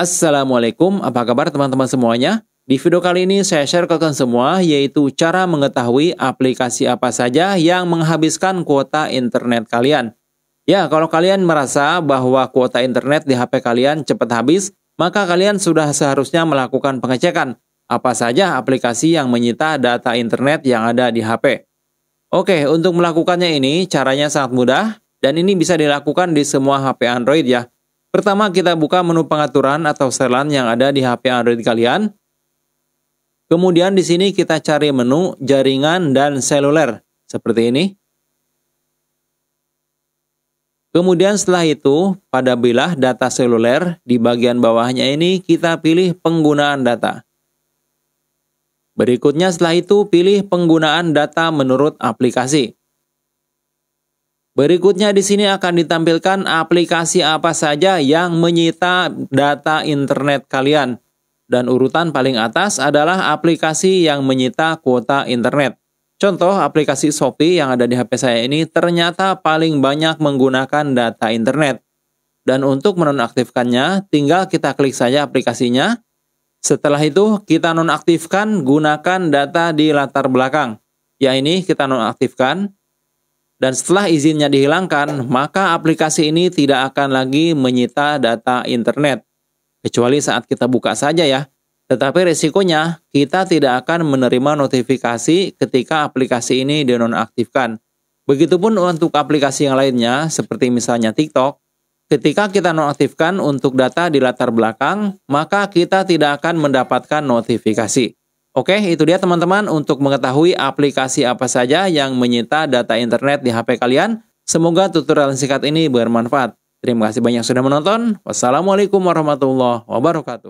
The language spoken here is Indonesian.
Assalamualaikum, apa kabar teman-teman semuanya? Di video kali ini saya share ke kalian semua yaitu cara mengetahui aplikasi apa saja yang menghabiskan kuota internet kalian. Ya, kalau kalian merasa bahwa kuota internet di HP kalian cepat habis, maka kalian sudah seharusnya melakukan pengecekan apa saja aplikasi yang menyita data internet yang ada di HP. Oke, untuk melakukannya ini caranya sangat mudah dan ini bisa dilakukan di semua HP Android ya. Pertama, kita buka menu pengaturan atau setelan yang ada di HP Android kalian. Kemudian di sini kita cari menu jaringan dan seluler seperti ini. Kemudian setelah itu, pada bilah data seluler di bagian bawahnya ini kita pilih penggunaan data. Berikutnya setelah itu pilih penggunaan data menurut aplikasi. Berikutnya di sini akan ditampilkan aplikasi apa saja yang menyita data internet kalian. Dan urutan paling atas adalah aplikasi yang menyita kuota internet. Contoh aplikasi Shopee yang ada di HP saya ini ternyata paling banyak menggunakan data internet. Dan untuk menonaktifkannya, tinggal kita klik saja aplikasinya. Setelah itu, kita nonaktifkan gunakan data di latar belakang. Ya ini kita nonaktifkan dan setelah izinnya dihilangkan, maka aplikasi ini tidak akan lagi menyita data internet. Kecuali saat kita buka saja ya. Tetapi resikonya, kita tidak akan menerima notifikasi ketika aplikasi ini dinonaktifkan. Begitupun untuk aplikasi yang lainnya, seperti misalnya TikTok, ketika kita nonaktifkan untuk data di latar belakang, maka kita tidak akan mendapatkan notifikasi. Oke, itu dia teman-teman untuk mengetahui aplikasi apa saja yang menyita data internet di HP kalian. Semoga tutorial singkat ini bermanfaat. Terima kasih banyak sudah menonton. Wassalamualaikum warahmatullahi wabarakatuh.